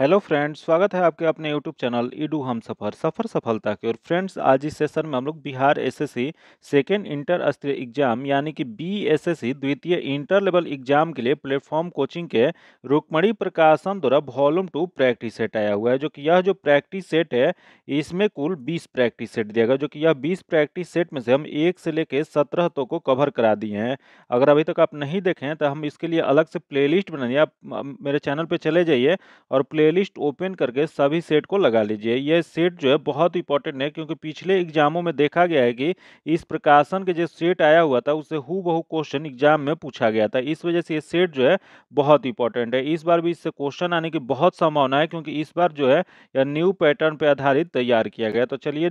hello friends स्वागत है आपके अपने यूट्यूब चैनल ईडू हम सफ़र सफ़र सफलता के और फ्रेंड्स आज इस सेशन में हम लोग बिहार एसएससी सेकेंड इंटर स्तरीय एग्जाम यानी कि बीएसएससी द्वितीय इंटर लेवल एग्जाम के लिए प्लेटफॉर्म कोचिंग के रुकमणी प्रकाशन द्वारा वॉल्यूम टू प्रैक्टिस सेट आया हुआ है जो कि यह जो प्रैक्टिस सेट है इसमें कुल बीस प्रैक्टिस सेट दिया गया जो कि यह बीस प्रैक्टिस सेट में से हम एक से लेकर सत्रह तो को कवर करा दिए हैं अगर अभी तक आप नहीं देखें तो हम इसके लिए अलग से प्ले बनाइए आप मेरे चैनल पर चले जाइए और प्ले प्लेलिस्ट ओपन करके सभी सेट को लगा लीजिए यह सेट जो है बहुत इंपॉर्टेंट है क्योंकि पिछले एग्जामों में देखा गया है कि इस प्रकाशन के जो सेट आया हुआ था उसे हु बहु क्वेश्चन एग्जाम में पूछा गया था इस वजह से ये सेट जो है बहुत इंपॉर्टेंट है इस बार भी इससे क्वेश्चन आने की बहुत संभावना है क्योंकि इस बार जो है यह न्यू पैटर्न पर आधारित तैयार किया गया तो चलिए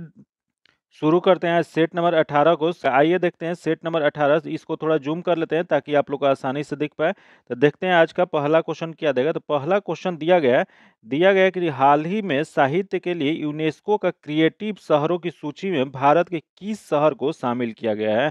शुरू करते हैं सेट नंबर 18 को आइए देखते हैं सेट नंबर 18 इसको थोड़ा जूम कर लेते हैं ताकि आप लोग को आसानी से दिख पाए तो देखते हैं आज का पहला क्वेश्चन क्या देगा तो पहला क्वेश्चन दिया गया दिया गया कि हाल ही में साहित्य के लिए यूनेस्को का क्रिएटिव शहरों की सूची में भारत के किस शहर को शामिल किया गया है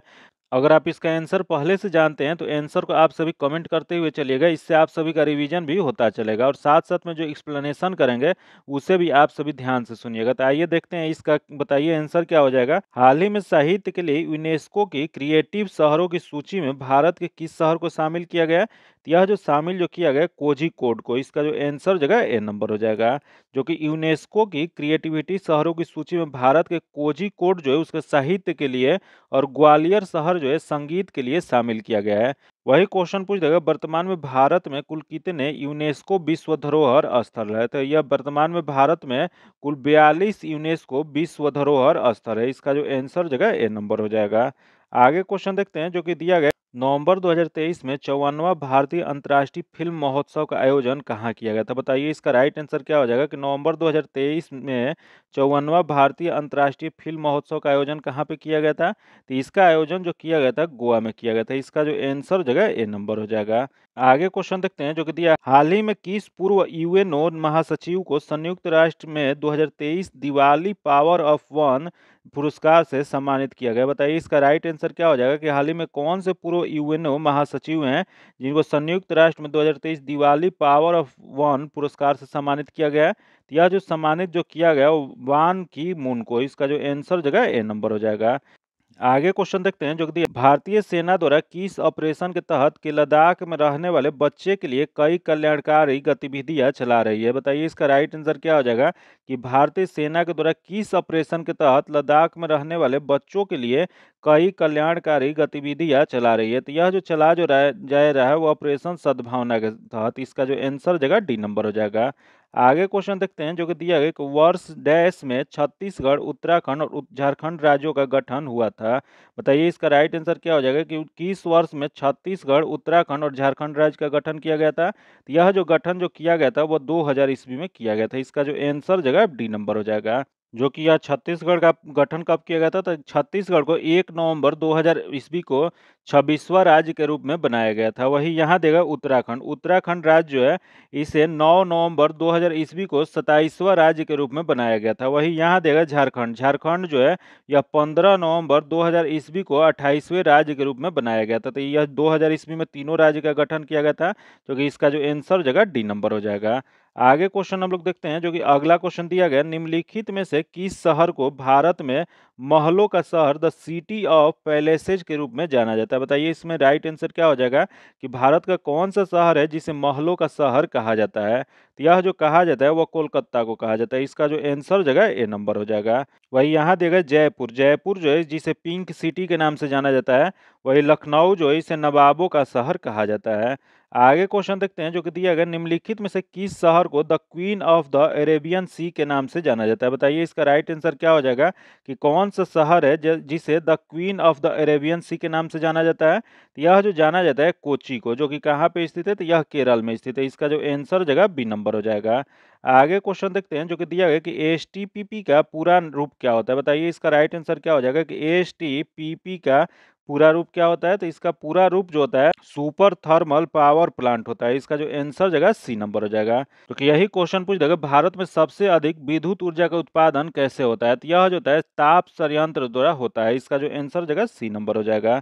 अगर आप इसका आंसर पहले से जानते हैं तो आंसर को आप सभी कमेंट करते हुए चलिएगा इससे आप सभी का रिवीजन भी होता चलेगा और साथ साथ में जो एक्सप्लेनेशन करेंगे उसे भी आप सभी ध्यान से सुनिएगा तो आइए देखते हैं इसका बताइए आंसर क्या हो जाएगा हाल ही में साहित्य के लिए यूनेस्को की क्रिएटिव शहरों की सूची में भारत के किस शहर को शामिल किया गया तो यह जो शामिल जो किया गया कोजी कोड को इसका जो एंसर जगह ए नंबर हो जाएगा जो कि यूनेस्को की क्रिएटिविटी शहरों की सूची में भारत के कोजी कोड जो है उसके साहित्य के लिए और ग्वालियर शहर जो है संगीत के लिए शामिल किया गया है वही क्वेश्चन पूछ देगा वर्तमान में भारत में कुल कितने यूनेस्को विश्व धरोहर स्थल है तो यह वर्तमान में भारत में कुल बयालीस यूनेस्को विश्व धरोहर स्थल है इसका जो आंसर जगह ए नंबर हो जाएगा आगे क्वेश्चन देखते हैं जो कि दिया गया नवंबर 2023 में चौवनवा भारतीय अंतर्राष्ट्रीय फिल्म महोत्सव का आयोजन कहाँ किया गया था बताइए इसका राइट आंसर क्या हो जाएगा कि नवंबर 2023 में चौवनवा भारतीय अंतर्राष्ट्रीय फिल्म महोत्सव का आयोजन कहाँ पे किया गया था तो इसका आयोजन जो किया गया था गोवा में किया गया था इसका जो आंसर हो जाएगा ए नंबर हो जाएगा आगे क्वेश्चन देखते हैं जो कि दिया हाल ही में किस पूर्व यूएनओ महासचिव को संयुक्त राष्ट्र में दो दिवाली पावर ऑफ वन पुरस्कार से सम्मानित किया गया बताइए इसका राइट आंसर क्या हो जाएगा कि हाल ही में कौन से पूर्व यूएनओ महासचिव हैं जिनको संयुक्त राष्ट्र में 2023 दिवाली पावर ऑफ वन पुरस्कार से सम्मानित किया गया है तो यह जो सम्मानित जो किया गया वान की मून को इसका जो आंसर जगह ए नंबर हो जाएगा आगे क्वेश्चन देखते हैं जो कि भारतीय सेना द्वारा किस ऑपरेशन के तहत के लद्दाख में रहने वाले बच्चे के लिए कई कल्याणकारी गतिविधियां चला रही है बताइए इसका राइट आंसर क्या हो जाएगा कि भारतीय सेना के द्वारा किस ऑपरेशन के तहत लद्दाख में रहने वाले बच्चों के लिए कई कल्याणकारी गतिविधियां चला रही है तो यह जो चला जो जा रहा है वो ऑपरेशन सद्भावना के तहत इसका जो आंसर हो जाएगा डी नंबर हो जाएगा आगे क्वेश्चन देखते हैं जो कि दिया गया कि वर्ष डैश में छत्तीसगढ़ उत्तराखंड और झारखंड राज्यों का गठन हुआ था बताइए इसका राइट आंसर क्या हो जाएगा कि किस वर्ष में छत्तीसगढ़ उत्तराखंड और झारखंड राज्य का गठन किया गया था यह जो गठन जो किया गया था वह दो ईस्वी में किया गया था इसका जो आंसर जगह डी नंबर हो जाएगा जो कि यह छत्तीसगढ़ का गठन कब किया गया था तो छत्तीसगढ़ को 1 नवंबर 2000 ईस्वी को छब्बीसवां राज्य के रूप में बनाया गया था वही यहाँ देगा उत्तराखंड उत्तराखंड राज्य जो है इसे 9 नवंबर 2000 ईस्वी को सताईसवां राज्य के रूप में बनाया गया था वही यहाँ देगा झारखंड झारखंड जो है यह 15 नवंबर 2000 ईस्वी को अट्ठाईसवें राज्य के रूप में बनाया गया था तो यह दो ईस्वी में तीनों राज्य का गठन किया गया था क्योंकि इसका जो हो जाएगा डी नंबर हो जाएगा आगे क्वेश्चन हम लोग देखते हैं जो कि अगला क्वेश्चन दिया गया निम्नलिखित में से किस शहर को भारत में महलों का शहर द सिटी ऑफ पैलेसेज के रूप में जाना जाता है बताइए इसमें राइट आंसर क्या हो जाएगा कि भारत का कौन सा शहर है जिसे महलों का शहर कहा जाता है तो यह जो कहा जाता है वह कोलकाता को कहा जाता है इसका जो आंसर हो जाएगा ए नंबर हो जाएगा वही यहाँ देगा जयपुर जयपुर जो है जिसे पिंक सिटी के नाम से जाना जाता है वही लखनऊ जो है इसे नवाबों का शहर कहा जाता है आगे क्वेश्चन देखते हैं जो कि दिया गया निम्नलिखित में से किस शहर को the queen of the Arabian sea के नाम से जाना जाता है बताइए इसका राइट आंसर क्या हो जाएगा कि कौन सा शहर है जिसे the queen of the Arabian sea के नाम से जाना जाता है तो यह जो जाना जाता है कोची को जो कि कहाँ पे स्थित है तो यह केरल में स्थित है इसका जो आंसर हो जाएगा बी नंबर हो जाएगा आगे क्वेश्चन देखते हैं जो कि दिया गया कि एस का पूरा रूप क्या होता है बताइए इसका राइट आंसर क्या हो जाएगा कि एस का पूरा रूप क्या होता है तो इसका पूरा रूप जो होता है सुपर थर्मल पावर प्लांट होता है इसका जो आंसर जगह सी नंबर हो जाएगा तो यही क्वेश्चन पूछ देगा भारत में सबसे अधिक विद्युत ऊर्जा का उत्पादन कैसे होता है तो यह जो होता है ताप संयंत्र द्वारा होता है इसका जो आंसर जगह सी नंबर हो जाएगा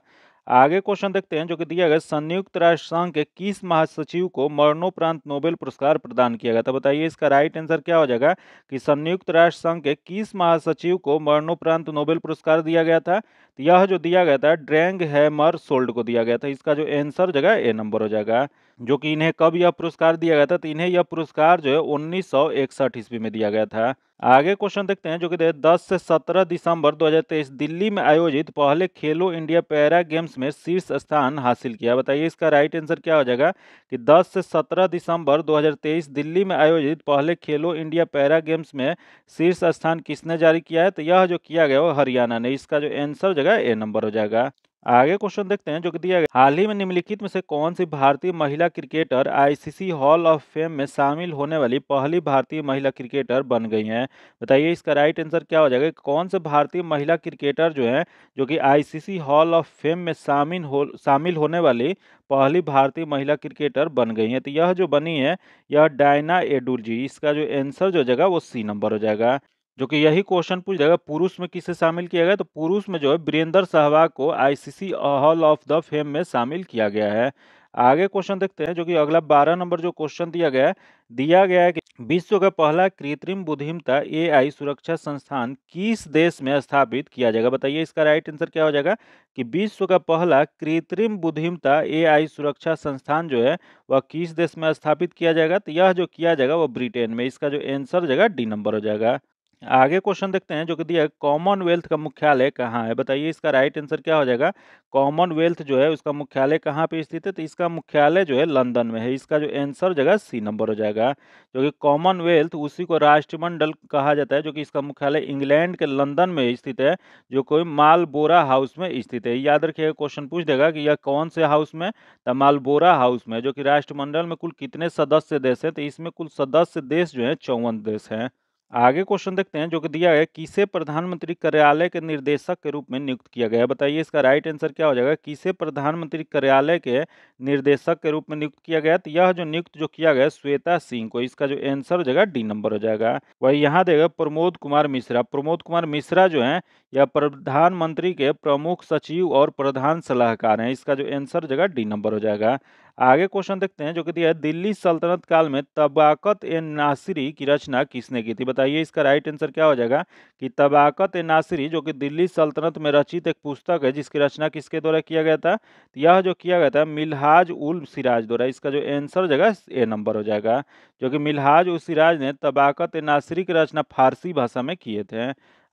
आगे क्वेश्चन देखते हैं जो कि दिया गया संयुक्त राष्ट्र संघ के किस महासचिव को मरणोपरांत नोबेल पुरस्कार प्रदान किया गया था बताइए इसका राइट आंसर क्या हो जाएगा कि संयुक्त राष्ट्र संघ के किस महासचिव को मरणोपरांत नोबेल पुरस्कार दिया गया था तो यह जो दिया गया था ड्रेंग हैमर सोल्ड को दिया गया था इसका जो आंसर जगह ए नंबर हो जाएगा जो कि इन्हें कब यह पुरस्कार दिया गया था तो इन्हें यह पुरस्कार जो है उन्नीस सौ इकसठ ईस्वी में दिया गया था आगे क्वेश्चन देखते हैं जो कि दस से सत्रह दिसंबर 2023 दिल्ली में आयोजित पहले खेलो इंडिया पैरा गेम्स में शीर्ष स्थान हासिल किया बताइए इसका राइट आंसर क्या हो जाएगा कि 10 से 17 दिसंबर 2023 दिल्ली में आयोजित पहले खेलो इंडिया पैरा गेम्स में शीर्ष स्थान किसने जारी किया है तो यह जो किया गया वो हरियाणा ने इसका जो आंसर हो जाएगा ए नंबर हो जाएगा आगे क्वेश्चन देखते हैं जो कि दिया गया हाल ही में निम्नलिखित में से कौन सी भारतीय महिला cricketer ICC hall of fame में शामिल होने वाली पहली भारतीय महिला क्रिकेटर बन गई हैं बताइए इसका राइट आंसर क्या हो जाएगा कौन से भारतीय महिला क्रिकेटर जो हैं जो कि आईसीसी हॉल ऑफ फेम में शामिल हो शामिल होने वाली पहली भारतीय महिला क्रिकेटर बन गई हैं तो यह जो बनी है यह डायना एडुल जी इसका जो आंसर जो हो जाएगा वो सी नंबर हो जाएगा जो कि यही क्वेश्चन पूछ जाएगा पुरुष में किसे शामिल किया गया तो पुरुष में जो है वीरेंद्र सहवाग को ICC hall of the fame में शामिल किया गया है आगे क्वेश्चन देखते हैं जो कि अगला बारह नंबर जो क्वेश्चन दिया गया है दिया गया है कि विश्व का पहला कृत्रिम बुद्धिमता ए सुरक्षा संस्थान किस देश में स्थापित किया जाएगा बताइए इसका राइट आंसर क्या हो जाएगा कि विश्व का पहला कृत्रिम बुद्धिमता ए सुरक्षा संस्थान जो है वह किस देश में स्थापित किया जाएगा तो यह जो किया जाएगा वह ब्रिटेन में इसका जो आंसर जाएगा डी नंबर हो जाएगा आगे क्वेश्चन देखते हैं जो कि दिया है कॉमनवेल्थ का मुख्यालय कहाँ है बताइए इसका राइट आंसर क्या हो जाएगा कॉमनवेल्थ जो है उसका मुख्यालय कहाँ पे स्थित है तो इसका मुख्यालय जो है लंदन में है इसका जो आंसर हो जाएगा सी नंबर हो जाएगा जो कि कॉमनवेल्थ उसी को राष्ट्रमंडल कहा जाता है जो कि इसका मुख्यालय इंग्लैंड के लंदन में स्थित है जो कोई मालबोरा हाउस में स्थित है याद रखिएगा क्वेश्चन पूछ देगा कि यह कौन से हाउस में तो मालबोरा हाउस में जो कि राष्ट्रमंडल में कुल कितने सदस्य देश हैं तो इसमें कुल सदस्य देश जो है चौवन देश हैं आगे क्वेश्चन देखते हैं जो कि दिया है किसे प्रधानमंत्री कार्यालय के निर्देशक के रूप में नियुक्त किया गया बताइए इसका राइट आंसर क्या हो जाएगा किसे प्रधानमंत्री कार्यालय के निर्देशक के रूप में नियुक्त किया गया तो यह जो नियुक्त जो किया गया श्वेता सिंह को इसका जो आंसर हो जाएगा डी नंबर हो जाएगा वही यहाँ देगा प्रमोद कुमार मिश्रा प्रमोद कुमार मिश्रा जो है यह प्रधानमंत्री के प्रमुख सचिव और प्रधान सलाहकार हैं इसका जो आंसर हो जाएगा डी नंबर हो जाएगा आगे क्वेश्चन देखते हैं जो कि दिया है दिल्ली सल्तनत काल में तबाकत ए नासिरी की रचना किसने की थी बताइए इसका राइट आंसर क्या हो जाएगा कि तबाकत ए नासिरी जो कि दिल्ली सल्तनत में रचित एक पुस्तक है जिसकी रचना किसके द्वारा किया गया था यह जो किया गया था मिलहाज उल सिराज द्वारा इसका जो आंसर हो जाएगा ए नंबर हो जाएगा जो कि मिलहाज उल सिराज ने तबाकत ए नासिरी की रचना फारसी भाषा में किए थे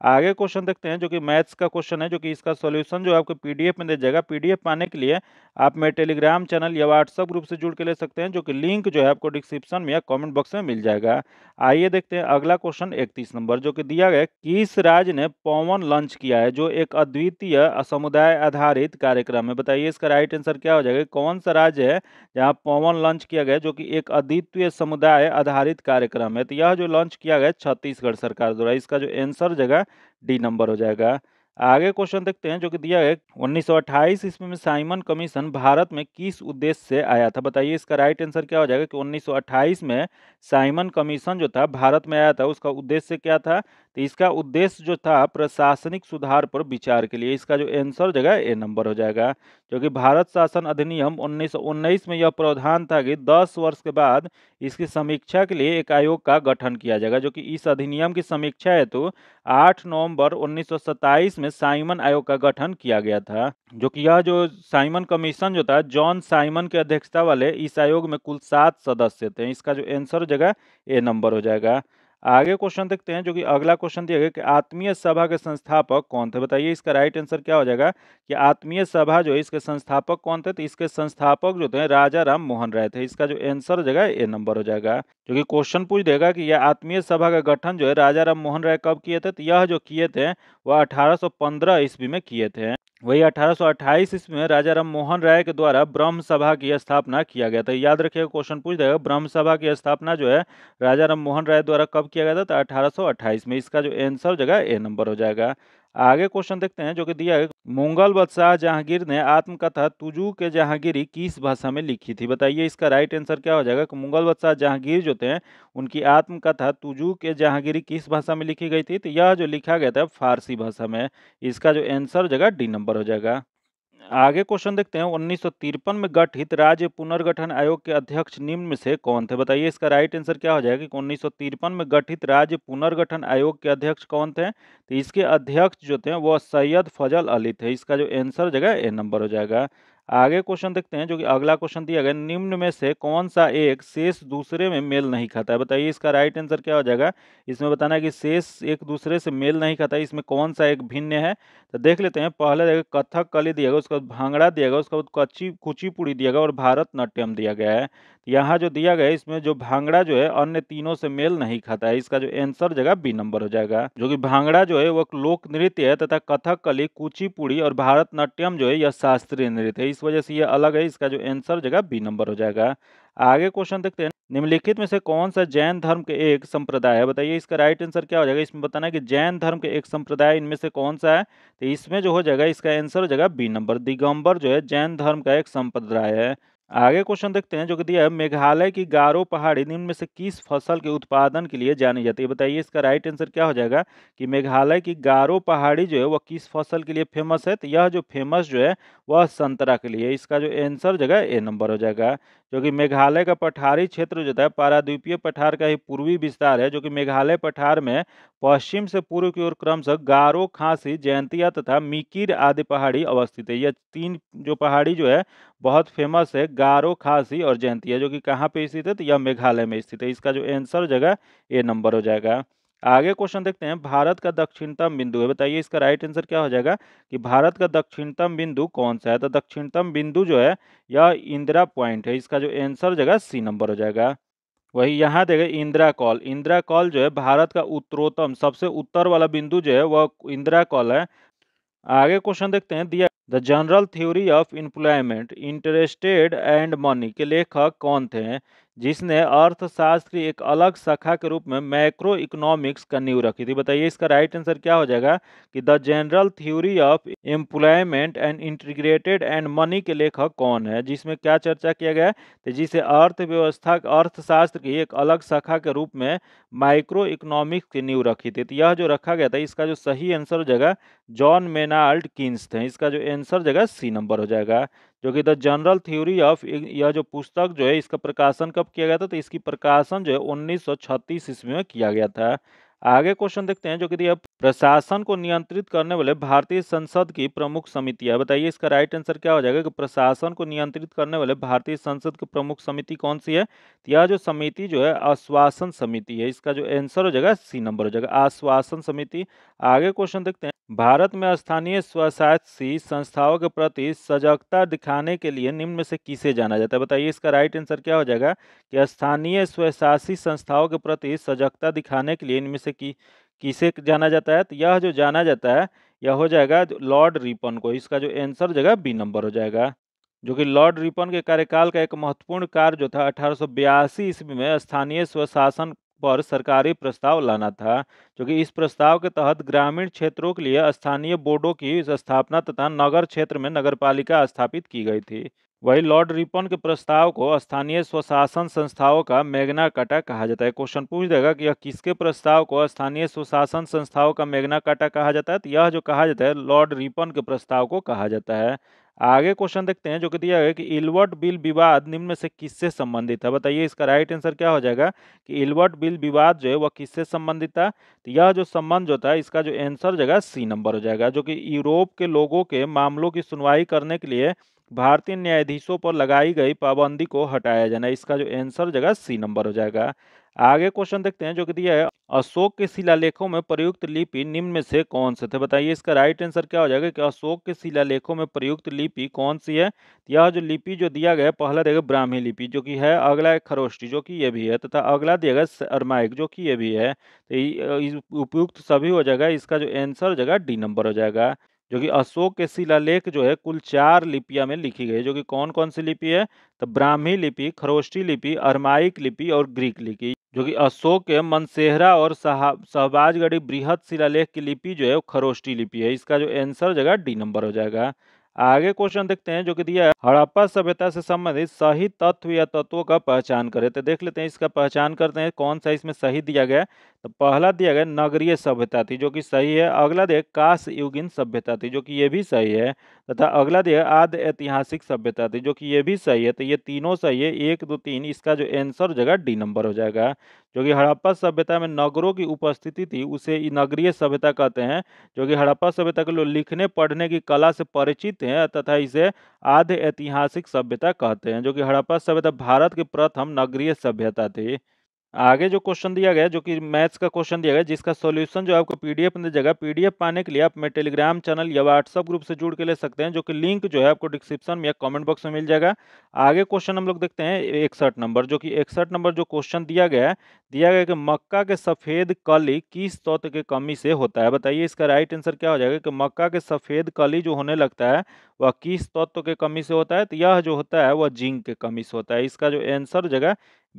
आगे क्वेश्चन देखते हैं जो कि मैथ्स का क्वेश्चन है जो कि इसका सोल्यूशन जो आपको पीडीएफ में दे जाएगा पीडीएफ पाने के लिए आप मेरे टेलीग्राम चैनल या व्हाट्सअप ग्रुप से जुड़ के ले सकते हैं जो कि लिंक जो है आपको डिस्क्रिप्शन में या कॉमेंट बॉक्स में मिल जाएगा आइए देखते हैं अगला क्वेश्चन इकतीस नंबर जो कि दिया गया किस राज्य ने पवन लॉन्च किया है जो एक अद्वितीय समुदाय आधारित कार्यक्रम है बताइए इसका राइट आंसर क्या हो जाएगा कौन सा राज्य है जहाँ पवन लॉन्च किया गया जो कि एक अद्वितीय समुदाय आधारित कार्यक्रम है तो यह जो लॉन्च किया गया छत्तीसगढ़ सरकार द्वारा इसका जो आंसर जगह डी नंबर हो जाएगा आगे क्वेश्चन देखते हैं जो कि दिया है 1928 ईस्वी में साइमन कमीशन भारत में किस उद्देश्य से आया था बताइए इसका राइट आंसर क्या हो जाएगा कि 1928 में साइमन कमीशन जो था भारत में आया था उसका उद्देश्य क्या था तो इसका उद्देश्य जो था प्रशासनिक सुधार पर विचार के लिए इसका जो आंसर हो जाएगा ए नंबर हो जाएगा जो कि भारत शासन अधिनियम उन्नीस में यह प्रावधान था कि दस वर्ष के बाद इसकी समीक्षा के लिए एक आयोग का गठन किया जाएगा जो कि इस अधिनियम की समीक्षा हेतु आठ नवंबर 1927 में साइमन आयोग का गठन किया गया था जो कि यह जो साइमन कमीशन जो था जॉन साइमन के अध्यक्षता वाले इस आयोग में कुल सात सदस्य थे इसका जो आंसर हो जाएगा ए नंबर हो जाएगा आगे क्वेश्चन देखते हैं जो कि अगला क्वेश्चन दिया गया कि आत्मीय सभा के संस्थापक कौन थे बताइए इसका राइट आंसर क्या हो जाएगा कि आत्मीय सभा जो है इसके संस्थापक कौन थे तो इसके संस्थापक जो थे राजा राम मोहन राय थे इसका जो आंसर हो जाएगा ए नंबर हो जाएगा जो कि क्वेश्चन पूछ देगा कि यह आत्मीय सभा का गठन जो है राजा राम मोहन राय कब किए थे तो यह जो किए थे वह अठारह ईस्वी में किए थे वही 1828 ईस्वी में राजा राम मोहन राय के द्वारा ब्रह्म सभा की स्थापना किया गया था याद रखिएगा क्वेश्चन पूछ देगा ब्रह्म सभा की स्थापना जो है राजा राम मोहन राय द्वारा कब किया गया था तो 1828 में इसका जो आंसर जगह ए नंबर हो जाएगा आगे क्वेश्चन देखते हैं जो कि दिया है मुगल बादशाह जहांगीर ने आत्मकथा तुजू के जहांगीरी किस भाषा में लिखी थी बताइए इसका राइट आंसर क्या हो जाएगा कि मुगल बादशाह जहांगीर जो थे उनकी आत्मकथा तुजू के जहांगीरी किस भाषा में लिखी गई थी तो यह जो लिखा गया था फारसी भाषा में इसका जो आंसर हो जाएगा डी नंबर हो जाएगा आगे क्वेश्चन देखते हैं उन्नीस में गठित राज्य पुनर्गठन आयोग के अध्यक्ष निम्न में से कौन थे बताइए इसका राइट आंसर क्या हो जाएगा कि उन्नीस में गठित राज्य पुनर्गठन आयोग के अध्यक्ष कौन थे तो इसके अध्यक्ष जो थे वो सैयद फजल अली थे इसका जो आंसर जगह ए नंबर हो जाएगा आगे क्वेश्चन देखते हैं जो कि अगला क्वेश्चन दिया गया निम्न में से कौन सा एक शेष दूसरे में मेल नहीं खाता है बताइए इसका राइट आंसर क्या हो जाएगा इसमें बताना है कि शेष एक दूसरे से मेल नहीं खाता है इसमें कौन सा एक भिन्न है तो देख लेते हैं पहले कथक कली दिया गया उसके बाद भांगड़ा दिया गया उसके बाद कच्ची कुचीपुड़ी दिया गया और भारतनाट्यम दिया गया है तो यहाँ जो दिया गया है इसमें जो भांगड़ा जो है अन्य तीनों से मेल नहीं खाता है इसका जो आंसर जगह बी नंबर हो जाएगा जो कि भांगड़ा जो है वो लोक नृत्य है तथा कथक कली कुचीपुड़ी और भारतनाट्यम जो है यह शास्त्रीय नृत्य है इस वजह से ये अलग है इसका जो आंसर जगह बी नंबर हो जाएगा आगे क्वेश्चन देखते हैं निम्नलिखित में से कौन सा जैन धर्म के एक संप्रदाय है बताइए इसका राइट आंसर क्या हो जाएगा इसमें बताना है कि जैन धर्म के एक संप्रदाय इनमें से कौन सा है तो इसमें जो हो जाएगा इसका आंसर हो जाएगा बी नंबर दिगंबर जो है जैन धर्म का एक संप्रदाय है आगे क्वेश्चन देखते हैं जो कि दिया है मेघालय की गारो पहाड़ी निम्न में से किस फसल के उत्पादन के लिए जानी जाती है बताइए इसका राइट आंसर क्या हो जाएगा कि मेघालय की गारो पहाड़ी जो है वह किस फसल के लिए फेमस है तो यह जो फेमस जो है वह संतरा के लिए इसका जो आंसर जाएगा ए नंबर हो जाएगा जो कि मेघालय का पठारी क्षेत्र जो है पाराद्वीपीय पठार का ही पूर्वी विस्तार है जो कि मेघालय पठार में पश्चिम से पूर्व की ओर क्रमशः गारो खांसी जयंतिया तथा मिकिर आदि पहाड़ी अवस्थित है यह तीन जो पहाड़ी जो है बहुत फेमस है गारो खांसी और जयंतिया जो कि कहाँ पे स्थित है तो यह मेघालय में स्थित है इसका जो आंसर जगह ए नंबर हो जाएगा आगे क्वेश्चन देखते हैं भारत का दक्षिणतम बिंदु है बताइए इसका राइट आंसर क्या हो जाएगा कि भारत का दक्षिणतम बिंदु कौन सा है तो दक्षिणतम बिंदु जो है यह इंदिरा पॉइंट है इसका जो आंसर जगह सी नंबर हो जाएगा वही यहाँ देखें इंदिरा कॉल इंदिरा कॉल जो है भारत का उत्तरोत्तम सबसे उत्तर वाला बिंदु जो है वह इंदिरा कॉल है आगे क्वेश्चन देखते हैं दिया the general theory of employment interested and money के लेखक कौन थे जिसने अर्थशास्त्र की एक अलग शाखा के रूप में मैक्रो इकोनॉमिक्स का नींव रखी थी बताइए इसका राइट आंसर क्या हो जाएगा कि the general theory of employment and integrated and money के लेखक कौन है जिसमें क्या चर्चा किया गया तो जिसे अर्थव्यवस्था अर्थशास्त्र की एक अलग शाखा के रूप में माइक्रो इकोनॉमिक्स की नींव रखी थी तो यह जो रखा गया था इसका जो सही आंसर हो जाएगा जॉन मेनाल्ड किन्स थे इसका जो आंसर जगह सी नंबर हो जाएगा जो कि द जनरल थ्योरी ऑफ यह जो पुस्तक जो है इसका प्रकाशन कब किया गया था तो इसकी प्रकाशन जो है उन्नीस सौ ईस्वी में किया गया था आगे क्वेश्चन देखते हैं जो कि दिया प्रशासन को नियंत्रित करने वाले भारतीय संसद की प्रमुख समिति है बताइए इसका राइट आंसर क्या हो जाएगा कि प्रशासन को नियंत्रित करने वाले भारतीय संसद की प्रमुख समिति कौन सी है तो यह जो समिति जो है आश्वासन समिति है इसका जो आंसर हो जाएगा सी नंबर हो जाएगा आश्वासन समिति आगे क्वेश्चन देखते हैं भारत में स्थानीय स्वशासी संस्थाओं के प्रति सजगता दिखाने के लिए निम्न में से किसे जाना जाता है बताइए इसका राइट आंसर क्या हो जाएगा कि स्थानीय स्वशासी संस्थाओं के प्रति सजगता दिखाने के लिए इनमें से से कि किसे जाना जाता है तो यह जो जाना जाता है यह हो जाएगा लॉर्ड रिपन को इसका जो आंसर जगह बी नंबर हो जाएगा जो कि लॉर्ड रिपन के कार्यकाल का एक महत्वपूर्ण कार्य जो था अठारह ईस्वी में स्थानीय स्वशासन पर सरकारी प्रस्ताव लाना था जो कि इस प्रस्ताव के तहत ग्रामीण क्षेत्रों के लिए स्थानीय बोर्डों की स्थापना तथा नगर क्षेत्र में नगरपालिका स्थापित की गई थी वही लॉर्ड रिपन के प्रस्ताव को स्थानीय स्वशासन संस्थाओं का मेघना काटा कहा जाता है क्वेश्चन पूछ देगा कि यह किसके प्रस्ताव को स्थानीय स्वशासन संस्थाओं का मेघना काटा कहा जाता है तो यह जो कहा जाता है लॉर्ड रिपन के प्रस्ताव को कहा जाता है आगे क्वेश्चन देखते हैं जो कि दिया गया कि इलवर्ट बिल विवाद निम्न में से किससे संबंधित है बताइए इसका राइट आंसर क्या हो जाएगा कि इलवर्ट बिल विवाद जो है वह किससे संबंधित था तो यह जो संबंध जो था इसका जो आंसर जगह सी नंबर हो जाएगा जो कि यूरोप के लोगों के मामलों की सुनवाई करने के लिए भारतीय न्यायाधीशों पर लगाई गई पाबंदी को हटाया जाना इसका जो आंसर जगह सी नंबर हो जाएगा आगे क्वेश्चन देखते हैं जो कि दिया है अशोक के शिलालेखों में प्रयुक्त लिपि निम्न में से कौन से थे बताइए इसका राइट आंसर क्या हो जाएगा कि अशोक के शिलालेखों में प्रयुक्त लिपि कौन सी है यह जो लिपि जो दिया गया पहला देगा ब्राह्मी लिपि जो कि है अगला है खरोष्टी जो कि यह भी है तथा अगला दिया गया अरमाइक जो कि यह भी है तो उपयुक्त सभी हो जाएगा इसका जो आंसर हो जाएगा डी नंबर हो जाएगा जो कि अशोक के शिलालेख जो है कुल चार लिपिया में लिखी गई जो कि कौन कौन सी लिपि है तो ब्राह्मी लिपि खरोष्टी लिपि अरमाइक लिपि और ग्रीक लिपि जो कि अशोक के मनसेहरा और शहबाजगढ़ी बृहद शिलालेख की लिपि जो है खरोष्टी लिपि है इसका जो आंसर जगह डी नंबर हो जाएगा आगे क्वेश्चन देखते हैं जो कि दिया है हड़प्पा सभ्यता से संबंधित सही तत्व या तत्वों का पहचान करें तो देख लेते हैं इसका पहचान करते हैं कौन सा इसमें सही दिया गया तो पहला दिया गया नगरीय सभ्यता थी जो कि सही है अगला दिया काश युगिन सभ्यता थी जो कि ये भी सही है तथा अगला है आद ऐतिहासिक सभ्यता थी जो कि ये भी सही है तो ये तीनों सही है एक दो तीन इसका जो आंसर जगह डी नंबर हो जाएगा जो कि हड़प्पा सभ्यता में नगरों की उपस्थिति थी उसे नगरीय सभ्यता कहते हैं जो कि हड़प्पा सभ्यता के लोग लिखने पढ़ने की कला से परिचित हैं तथा इसे आध ऐतिहासिक सभ्यता कहते हैं जो कि हड़प्पा सभ्यता भारत की प्रथम नगरीय सभ्यता थी आगे जो क्वेश्चन दिया गया जो कि मैथ्स का क्वेश्चन दिया गया जिसका सॉल्यूशन जो आपको पीडीएफ में देगा पीडीएफ पाने के लिए आप मेरे टेलीग्राम चैनल या व्हाट्सअप ग्रुप से जुड़ के ले सकते हैं जो कि लिंक जो है आपको डिस्क्रिप्शन में या कमेंट बॉक्स में मिल जाएगा आगे क्वेश्चन हम लोग देखते हैं इकसठ नंबर जो कि इकसठ नंबर जो क्वेश्चन दिया गया है दिया गया कि मक्का के सफ़ेद कली किस तत्व की कमी से होता है बताइए इसका राइट आंसर क्या हो जाएगा कि मक्का के सफ़ेद कली जो होने लगता है वह किस तत्व के कमी से होता है तो यह जो होता है वह जिंक के कमी से होता है इसका जो आंसर हो जाएगा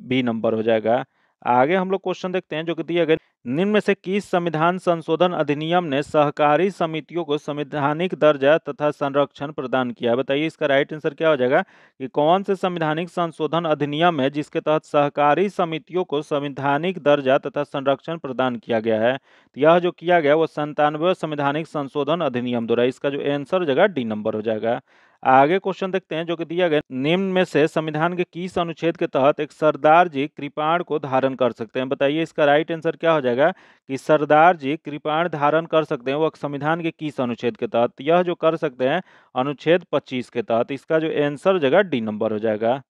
बी नंबर हो जाएगा आगे हम लोग क्वेश्चन देखते हैं जो कि दिया गया निम्न में से किस संविधान संशोधन अधिनियम ने सहकारी समितियों को संवैधानिक दर्जा तथा संरक्षण प्रदान किया बताइए इसका राइट आंसर क्या हो जाएगा कि कौन से संवैधानिक संशोधन अधिनियम है जिसके तहत सहकारी समितियों को संवैधानिक दर्जा तथा संरक्षण प्रदान किया गया है तो यह जो किया गया वो संतानवे संवैधानिक संशोधन अधिनियम द्वारा इसका जो आंसर हो जाएगा डी नंबर हो जाएगा आगे क्वेश्चन देखते हैं जो कि दिया गया निम्न में से संविधान के किस अनुच्छेद के तहत एक सरदार जी कृपाण को धारण कर सकते हैं बताइए इसका राइट आंसर क्या हो जाएगा कि सरदार जी कृपाण धारण कर सकते हैं वो संविधान के किस अनुच्छेद के तहत यह जो कर सकते हैं अनुच्छेद पच्चीस के तहत इसका जो आंसर हो जाएगा डी नंबर हो जाएगा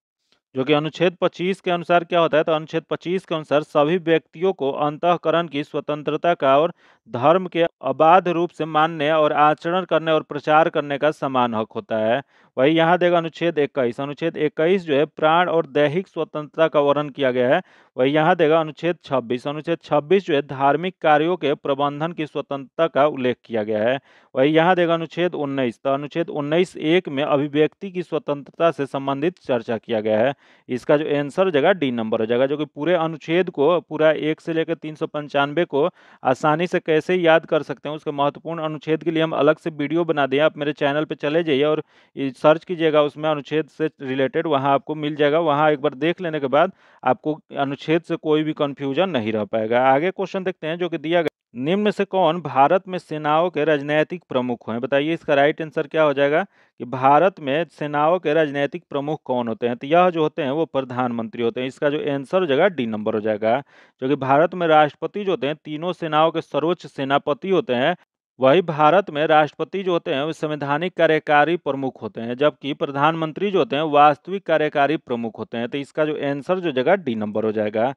जो कि अनुच्छेद 25 के अनुसार क्या होता है तो अनुच्छेद 25 के अनुसार सभी व्यक्तियों को अंतकरण की स्वतंत्रता का और धर्म के अबाध रूप से मानने और आचरण करने और प्रचार करने का समान हक होता है वही यहाँ देगा अनुच्छेद इक्कीस अनुच्छेद इक्कीस जो है प्राण और दैहिक स्वतंत्रता का वर्णन किया गया है वही यहाँ देगा अनुच्छेद छब्बीस अनुच्छेद छब्बीस जो है धार्मिक कार्यों के प्रबंधन की स्वतंत्रता का उल्लेख किया गया है वही यहाँ देगा अनुच्छेद उन्नीस तो अनुच्छेद उन्नीस एक में अभिव्यक्ति की स्वतंत्रता से संबंधित चर्चा किया गया है इसका जो एंसर हो जाएगा डी नंबर हो जाएगा जो कि पूरे अनुच्छेद को पूरा एक से लेकर तीन को आसानी से कैसे याद कर सकते हैं उसके महत्वपूर्ण अनुच्छेद के लिए हम अलग से वीडियो बना दें आप मेरे चैनल पर चले जाइए और इस सर्च कीजिएगा उसमें अनुच्छेद से रिलेटेड वहाँ आपको मिल जाएगा वहाँ एक बार देख लेने के बाद आपको अनुच्छेद से कोई भी कन्फ्यूजन नहीं रह पाएगा आगे क्वेश्चन देखते हैं जो कि दिया गया निम्न से कौन भारत में सेनाओं के राजनैतिक प्रमुख हैं बताइए इसका राइट आंसर क्या हो जाएगा कि भारत में सेनाओं के राजनैतिक प्रमुख कौन होते हैं तो यह जो होते हैं वो प्रधानमंत्री होते हैं इसका जो आंसर हो जाएगा डी नंबर हो जाएगा जो भारत में राष्ट्रपति जो होते हैं तीनों सेनाओं के सर्वोच्च सेनापति होते हैं वही भारत में राष्ट्रपति जो होते हैं वो संवैधानिक कार्यकारी प्रमुख होते हैं जबकि प्रधानमंत्री जो होते हैं वास्तविक कार्यकारी प्रमुख होते हैं तो इसका जो आंसर जो जगह डी नंबर हो जाएगा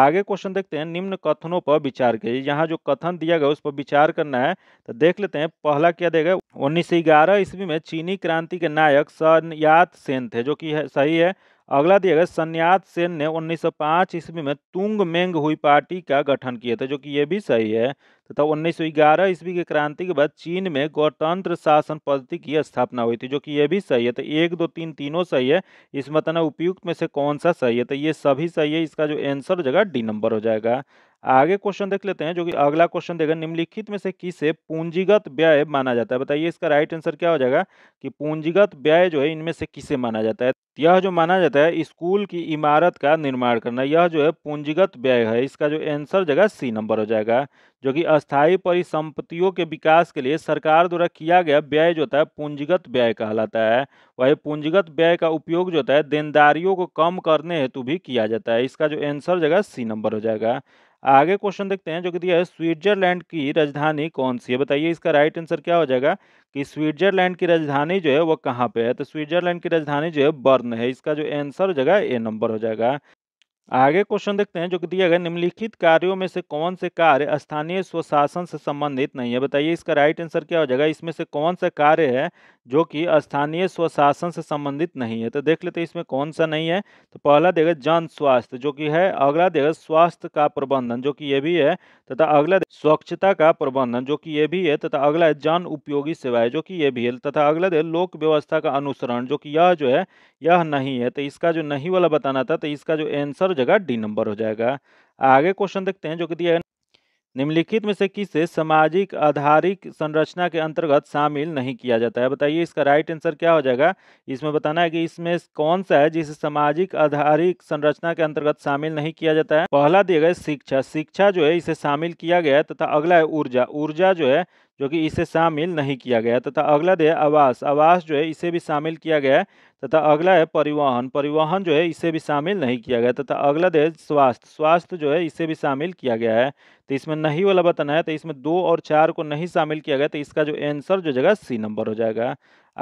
आगे क्वेश्चन देखते हैं निम्न कथनों पर विचार कीजिए यहाँ जो कथन दिया गया उस पर विचार करना है तो देख लेते हैं पहला क्या देगा उन्नीस सौ ग्यारह ईस्वी में चीनी क्रांति के नायक सनयात सेन थे जो कि सही है अगला दिया गया सन्यात सेन ने 1905 ईस्वी में तुंग मेंग हुई पार्टी का गठन किया था जो कि यह भी सही है तथा उन्नीस सौ ईस्वी की क्रांति के बाद चीन में गणतंत्र शासन पद्धति की स्थापना हुई थी जो कि यह भी सही है तो एक दो तीन तीनों सही है इसमें तना उपयुक्त में से कौन सा सही है तो ये सभी सही है इसका जो आंसर हो जाएगा डी नंबर हो जाएगा आगे क्वेश्चन देख लेते हैं जो कि अगला क्वेश्चन देगा निम्नलिखित में से किसे पूंजीगत व्यय माना जाता है बताइए इसका राइट आंसर क्या हो जाएगा कि पूंजीगत व्यय जो है इनमें से किसे माना जाता है यह जो माना जाता है स्कूल की इमारत का निर्माण करना यह जो है पूंजीगत व्यय है इसका जो आंसर जगह सी नंबर हो जाएगा जो कि अस्थायी परिसंपत्तियों के विकास के लिए सरकार द्वारा किया गया व्यय जो होता है पूंजीगत व्यय कहलाता है वही पूंजीगत व्यय का उपयोग जो होता है देनदारियों को कम करने हेतु भी किया जाता है इसका जो आंसर जगह सी नंबर हो जाएगा आगे क्वेश्चन देखते हैं जो कि दिया है स्विट्जरलैंड की राजधानी कौन सी है बताइए इसका राइट आंसर क्या हो जाएगा कि स्विट्जरलैंड की राजधानी जो है वो कहाँ पे है तो स्विट्जरलैंड की राजधानी जो है बर्न है इसका जो आंसर हो जाएगा ए नंबर हो जाएगा आगे क्वेश्चन देखते हैं जो कि दिया गया निम्नलिखित कार्यों में से कौन से कार्य स्थानीय स्वशासन से संबंधित नहीं है बताइए इसका राइट आंसर क्या हो जाएगा इसमें से कौन सा कार्य है जो कि स्थानीय स्वशासन से संबंधित नहीं है तो देख लेते हैं इसमें कौन सा नहीं है तो पहला देगा जन स्वास्थ्य जो कि है अगला देगा स्वास्थ्य का प्रबंधन जो कि यह भी है तथा अगला स्वच्छता का प्रबंधन जो कि यह भी है तथा अगला है जन उपयोगी सेवाएं जो कि यह भी है तथा अगला देगा लोक व्यवस्था का अनुसरण जो कि यह जो है यह नहीं है तो इसका जो नहीं वाला बताना था तो इसका जो आंसर जगह डी नंबर हो जाएगा आगे क्वेश्चन देखते हैं जो कि दिया है निम्नलिखित में से किसे सामाजिक आधारिक संरचना के अंतर्गत शामिल नहीं किया जाता है बताइए इसका राइट आंसर क्या हो जाएगा इसमें बताना है कि इसमें कौन सा है जिसे सामाजिक आधारिक संरचना के अंतर्गत शामिल नहीं किया जाता है पहला दिया गया शिक्षा शिक्षा जो है इसे शामिल किया गया है तथा अगला है ऊर्जा ऊर्जा जो है जो कि इसे शामिल नहीं किया गया तथा अगला दे आवास आवास जो है इसे भी शामिल किया गया तथा अगला है परिवहन परिवहन जो है इसे भी शामिल नहीं किया गया तथा अगला है स्वास्थ्य स्वास्थ्य जो है इसे भी शामिल किया गया है तो इसमें नहीं वाला बताना है तो इसमें दो और चार को नहीं शामिल किया गया तो इसका जो आंसर जो जगह सी नंबर हो जाएगा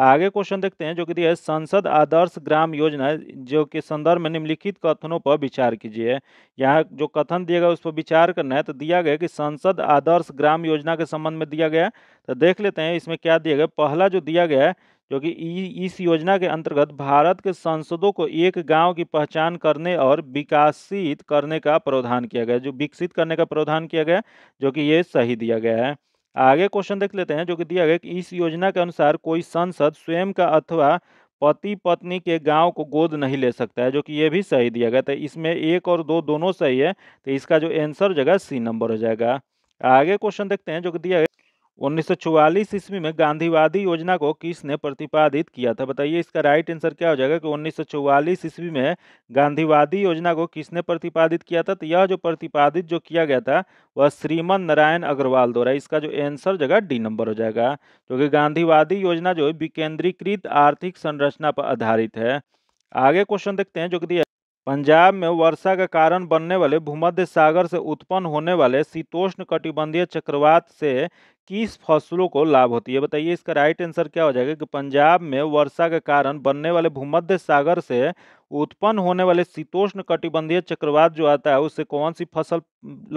आगे क्वेश्चन देखते हैं जो कि दिया है संसद आदर्श ग्राम योजना जो कि संदर्भ में निम्नलिखित कथनों पर विचार कीजिए यहाँ जो कथन दिया गया उस पर विचार करना है तो दिया गया कि संसद आदर्श ग्राम योजना के संबंध में दिया गया तो देख लेते हैं इसमें क्या दिया गया पहला जो दिया गया है जो कि इस योजना के अंतर्गत भारत के संसदों को एक गांव की पहचान करने और विकसित करने का प्रावधान किया गया जो विकसित करने का प्रावधान किया गया जो कि ये सही दिया गया है आगे क्वेश्चन देख लेते हैं जो कि दिया गया कि इस योजना के अनुसार कोई संसद स्वयं का अथवा पति पत्नी के गांव को गोद नहीं ले सकता है जो कि ये भी सही दिया गया तो इसमें एक और दो दोनों सही है तो इसका जो आंसर जगह सी नंबर हो जाएगा आगे क्वेश्चन देखते हैं जो कि दिया गया 1944 ईस्वी में गांधीवादी योजना को किसने प्रतिपादित किया था बताइए इसका राइट आंसर क्या हो जाएगा कि 1944 सौ ईस्वी में गांधीवादी योजना को किसने प्रतिपादित किया था तो यह जो प्रतिपादित जो किया गया था वह श्रीमन नारायण अग्रवाल द्वारा इसका जो आंसर जगह डी नंबर हो जाएगा क्योंकि गांधीवादी योजना जो विकेंद्रीकृत आर्थिक संरचना पर आधारित है आगे क्वेश्चन देखते हैं जो कि पंजाब में वर्षा का कारण बनने वाले भूमध्य सागर से उत्पन्न होने वाले शीतोष्ण कटिबंधीय चक्रवात से किस फसलों को लाभ होती है बताइए इसका राइट आंसर क्या हो जाएगा कि पंजाब में वर्षा के कारण बनने वाले भूमध्य सागर से उत्पन्न होने वाले शीतोष्ण कटिबंधीय चक्रवात जो आता है उससे कौन सी फसल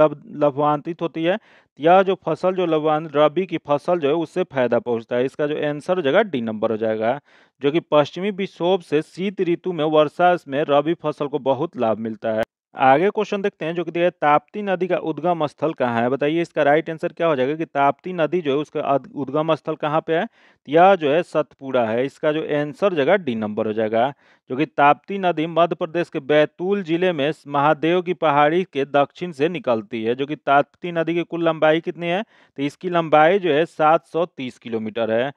लाभान्वित होती है यह जो फसल जो लाभान्वित रबी की फसल जो है उससे फायदा पहुंचता है इसका जो आंसर हो जाएगा डी नंबर हो जाएगा जो कि पश्चिमी विक्षोभ से शीत ऋतु में वर्षा में रबी फसल को बहुत लाभ मिलता है आगे क्वेश्चन देखते हैं जो कि दिया ताप्ती नदी का उद्गम स्थल कहाँ है बताइए इसका राइट आंसर क्या हो जाएगा कि ताप्ती नदी जो है उसका उद्गम स्थल कहाँ पे है यह जो है सतपुड़ा है इसका जो आंसर जगह डी नंबर हो जाएगा जो कि ताप्ती नदी मध्य प्रदेश के बैतूल जिले में महादेव की पहाड़ी के दक्षिण से निकलती है जो कि ताप्ती नदी की कुल लंबाई कितनी है तो इसकी लंबाई जो है सात किलोमीटर है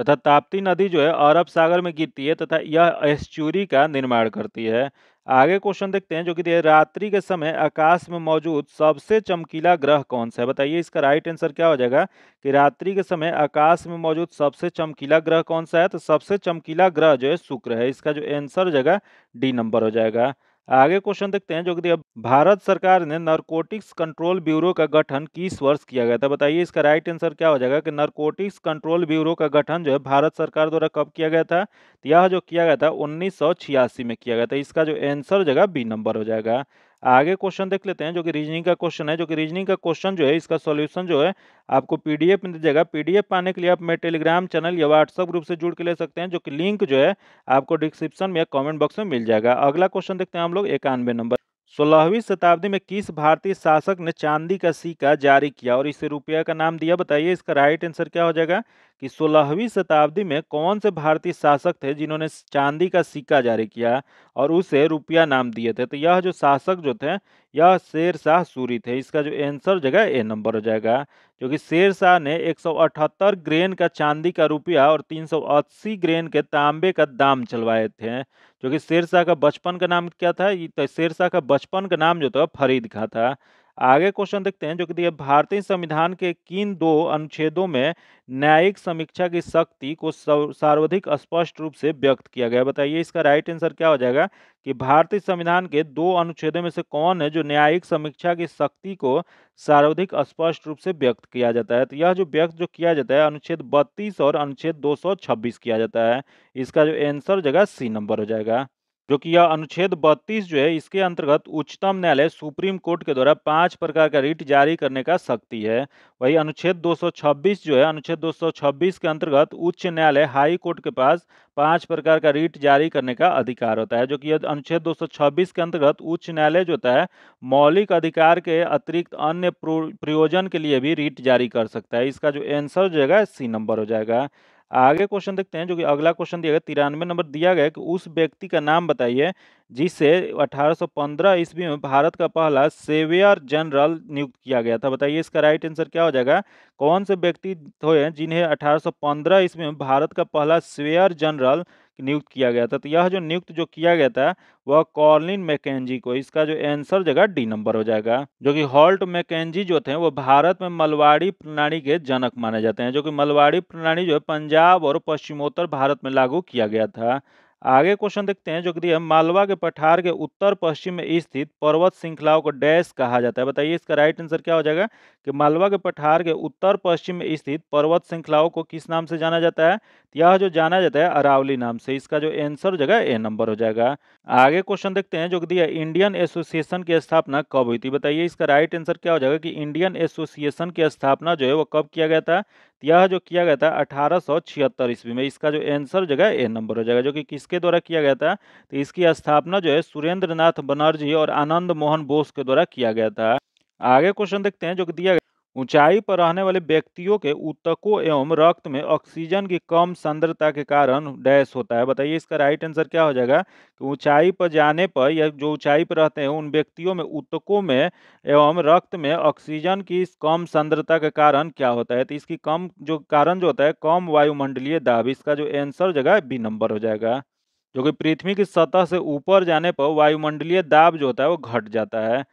तथा ताप्ती नदी जो है अरब सागर में गिरती है तथा यह एस्चूरी का निर्माण करती है आगे क्वेश्चन देखते हैं जो कि दे रात्रि के समय आकाश में मौजूद सबसे चमकीला ग्रह कौन सा है बताइए इसका राइट आंसर क्या हो जाएगा कि रात्रि के समय आकाश में मौजूद सबसे चमकीला ग्रह कौन सा है तो सबसे चमकीला ग्रह जो है शुक्र है इसका जो आंसर हो जाएगा डी नंबर हो जाएगा आगे क्वेश्चन देखते हैं जो कि भारत सरकार ने नरकोटिक्स कंट्रोल ब्यूरो का गठन किस वर्ष किया गया था बताइए इसका राइट आंसर क्या हो जाएगा कि नरकोटिक्स कंट्रोल ब्यूरो का गठन जो है भारत सरकार द्वारा कब किया गया था यह जो किया गया था उन्नीस में किया गया था इसका जो आंसर हो जाएगा बी नंबर हो जाएगा आगे क्वेश्चन देख लेते हैं जो कि रीजनिंग का क्वेश्चन है जो कि रीजनिंग का क्वेश्चन जो है इसका सॉल्यूशन जो है आपको पीडीएफ में दीजिएगा पीडीएफ पाने के लिए आप मेरे टेलीग्राम चैनल या व्हाट्सअप ग्रुप से जुड़ के ले सकते हैं जो कि लिंक जो है आपको डिस्क्रिप्शन में या कॉमेंट बॉक्स में मिल जाएगा अगला क्वेश्चन देखते हैं हम लोग इक्यानवे नंबर सोलहवीं शताब्दी में किस भारतीय शासक ने चांदी का सिक्का जारी किया और इसे रुपया का नाम दिया बताइए इसका राइट आंसर क्या हो जाएगा कि सोलहवीं शताब्दी में कौन से भारतीय शासक थे जिन्होंने चांदी का सिक्का जारी किया और उसे रुपया नाम दिए थे तो यह जो शासक जो थे यह शेर शाह सूरी थे इसका जो आंसर जगह ए नंबर हो जाएगा जो कि शेर शाह ने अठहत्तर ग्रेन का चांदी का रुपया और अस्सी ग्रेन के तांबे का दाम चलवाए थे क्योंकि शेरशाह का बचपन का नाम क्या था तो शेरशाह का बचपन का नाम जो था फरीद खा था आगे क्वेश्चन देखते हैं जो कि दिए भारतीय संविधान के किन दो अनुच्छेदों में न्यायिक समीक्षा की शक्ति को सर्वाधिक स्पष्ट रूप से व्यक्त किया गया बताइए इसका राइट आंसर क्या हो जाएगा कि भारतीय संविधान के दो अनुच्छेदों में से कौन है जो न्यायिक समीक्षा की शक्ति को सर्वाधिक स्पष्ट रूप से व्यक्त किया जाता है तो यह जो व्यक्त जो किया जाता है अनुच्छेद बत्तीस और अनुच्छेद दो किया जाता है इसका जो एंसर हो जाएगा सी नंबर हो जाएगा जो कि यह अनुच्छेद 32 जो है इसके अंतर्गत उच्चतम न्यायालय सुप्रीम कोर्ट के द्वारा पांच प्रकार का रिट जारी करने का शक्ति है वही अनुच्छेद 226 जो है अनुच्छेद 226 के अंतर्गत उच्च न्यायालय हाई कोर्ट के पास पांच प्रकार का रिट जारी करने का अधिकार होता है जो कि यह अनुच्छेद 226 के अंतर्गत उच्च न्यायालय जो होता है मौलिक अधिकार के अतिरिक्त अन्य प्रयोजन के लिए भी रिट जारी कर सकता है इसका जो एंसर जो जाएगा सी नंबर हो जाएगा आगे क्वेश्चन देखते हैं जो कि अगला क्वेश्चन दिया गया तिरानवे नंबर दिया गया कि उस व्यक्ति का नाम बताइए जिसे 1815 ईस्वी में भारत का पहला सेवियर जनरल नियुक्त किया गया था बताइए इसका राइट आंसर क्या हो जाएगा कौन से व्यक्ति हुए जिन्हें 1815 ईस्वी में भारत का पहला सेवियर जनरल नियुक्त किया गया था तो यह जो नियुक्त जो किया गया था वह कॉर्लिन मैकेजी को इसका जो आंसर जगह डी नंबर हो जाएगा जो कि हॉल्ट मैकेजी जो थे वो भारत में मलवाड़ी प्रणाली के जनक माने जाते हैं जो कि मलवाड़ी प्रणाली जो है पंजाब और पश्चिमोत्तर भारत में लागू किया गया था आगे क्वेश्चन देखते हैं जो कि दिया मालवा के पठार के उत्तर पश्चिम में स्थित पर्वत श्रृंखलाओं को डैश कहा जाता है बताइए इसका राइट आंसर क्या हो जाएगा कि मालवा के पठार के उत्तर पश्चिम में स्थित पर्वत श्रृंखलाओं को किस नाम से जाना जाता है तो यह जो जाना जाता है अरावली नाम से इसका जो आंसर हो जाएगा ए नंबर हो जाएगा आगे क्वेश्चन देखते हैं जो कि दिया इंडियन एसोसिएशन की स्थापना कब हुई थी बताइए इसका राइट आंसर क्या हो जाएगा कि इंडियन एसोसिएशन की स्थापना जो है वो कब किया गया था यह जो किया गया था अठारह सौ छिहत्तर ईस्वी में इसका जो आंसर जो है ए नंबर हो जाएगा जो कि किसके द्वारा किया गया था तो इसकी स्थापना जो है सुरेंद्र नाथ बनर्जी और आनंद मोहन बोस के द्वारा किया गया था आगे क्वेश्चन देखते हैं जो कि दिया गया ऊंचाई पर रहने वाले व्यक्तियों के ऊतकों एवं रक्त में ऑक्सीजन की कम सांद्रता के कारण डैश होता है बताइए इसका राइट आंसर क्या हो जाएगा कि ऊंचाई पर जाने पर या जो ऊंचाई पर रहते हैं उन व्यक्तियों में ऊतकों में एवं रक्त में ऑक्सीजन की कम सांद्रता के कारण क्या होता है तो इसकी कम जो कारण जो होता है कम वायुमंडलीय दाब इसका जो आंसर हो जाएगा बी नंबर हो जाएगा जो कि पृथ्वी की सतह से ऊपर जाने पर वायुमंडलीय दाब जो होता है वो घट जाता है